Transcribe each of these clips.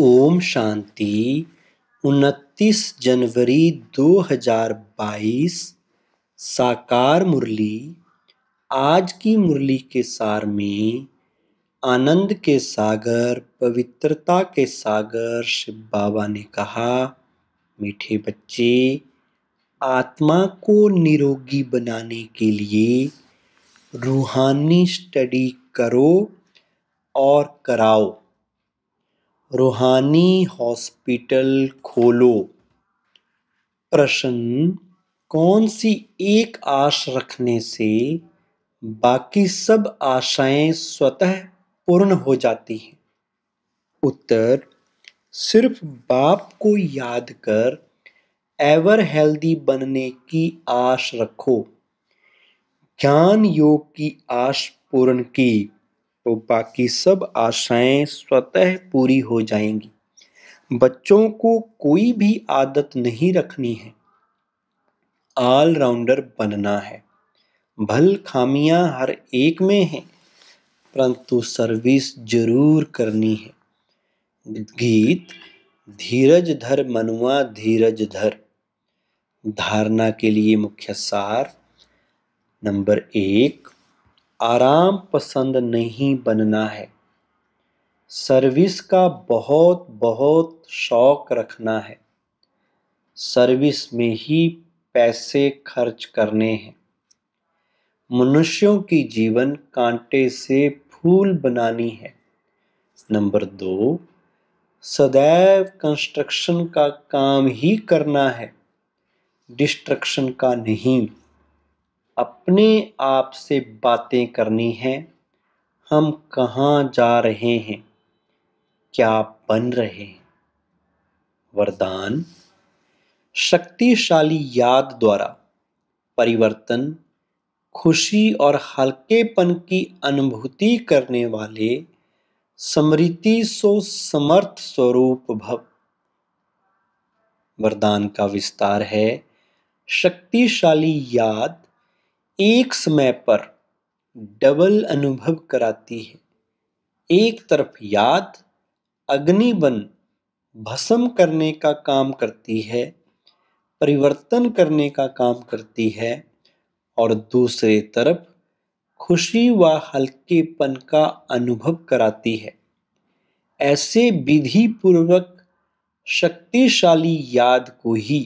ओम शांति 29 जनवरी 2022 साकार मुरली आज की मुरली के सार में आनंद के सागर पवित्रता के सागर शिव बाबा ने कहा मीठे बच्चे आत्मा को निरोगी बनाने के लिए रूहानी स्टडी करो और कराओ रूहानी हॉस्पिटल खोलो प्रश्न कौन सी एक आश रखने से बाकी सब आशाएं स्वतः पूर्ण हो जाती हैं उत्तर सिर्फ बाप को याद कर एवर हेल्दी बनने की आश रखो ज्ञान योग की आश पूर्ण की तो बाकी सब आशाएं स्वतः पूरी हो जाएंगी बच्चों को कोई भी आदत नहीं रखनी है ऑलराउंडर बनना है भल खामियां हर एक में हैं परंतु सर्विस जरूर करनी है गीत धीरज धर मनुआ धीरज धर धारणा के लिए मुख्य सार नंबर एक आराम पसंद नहीं बनना है सर्विस का बहुत बहुत शौक रखना है सर्विस में ही पैसे खर्च करने हैं मनुष्यों की जीवन कांटे से फूल बनानी है नंबर दो सदैव कंस्ट्रक्शन का काम ही करना है डिस्ट्रक्शन का नहीं अपने आप से बातें करनी है हम कहाँ जा रहे हैं क्या बन रहे हैं वरदान शक्तिशाली याद द्वारा परिवर्तन खुशी और हल्केपन की अनुभूति करने वाले समृति सो समर्थ स्वरूप भव वरदान का विस्तार है शक्तिशाली याद एक समय पर डबल अनुभव कराती है एक तरफ याद अग्निबन भस्म करने का काम करती है परिवर्तन करने का काम करती है और दूसरे तरफ खुशी व हल्केपन का अनुभव कराती है ऐसे विधि पूर्वक शक्तिशाली याद को ही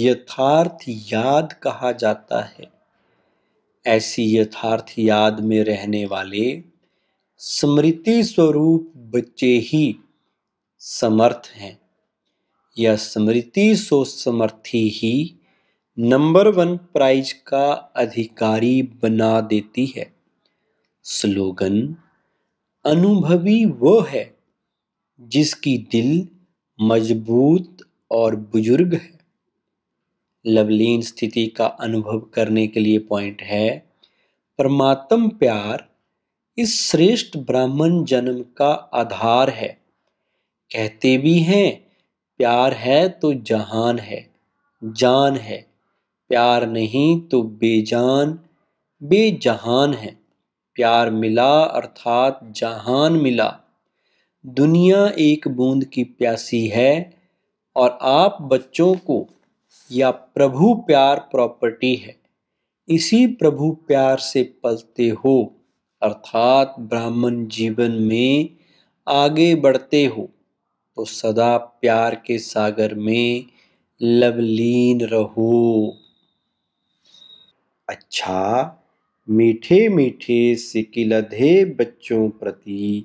यथार्थ याद कहा जाता है ऐसी यथार्थ याद में रहने वाले स्मृति स्वरूप बच्चे ही समर्थ हैं यह स्मृति सो समर्थी ही नंबर वन प्राइज का अधिकारी बना देती है स्लोगन अनुभवी वो है जिसकी दिल मजबूत और बुजुर्ग है लवलीन स्थिति का अनुभव करने के लिए पॉइंट है परमात्म प्यार इस श्रेष्ठ ब्राह्मण जन्म का आधार है कहते भी हैं प्यार है तो जहान है जान है प्यार नहीं तो बेजान बेजहान है प्यार मिला अर्थात जहान मिला दुनिया एक बूंद की प्यासी है और आप बच्चों को या प्रभु प्यार प्रॉपर्टी है इसी प्रभु प्यार से पलते हो अर्थात ब्राह्मण जीवन में आगे बढ़ते हो तो सदा प्यार के सागर में लवलीन रहो अच्छा मीठे मीठे सिकिलधे बच्चों प्रति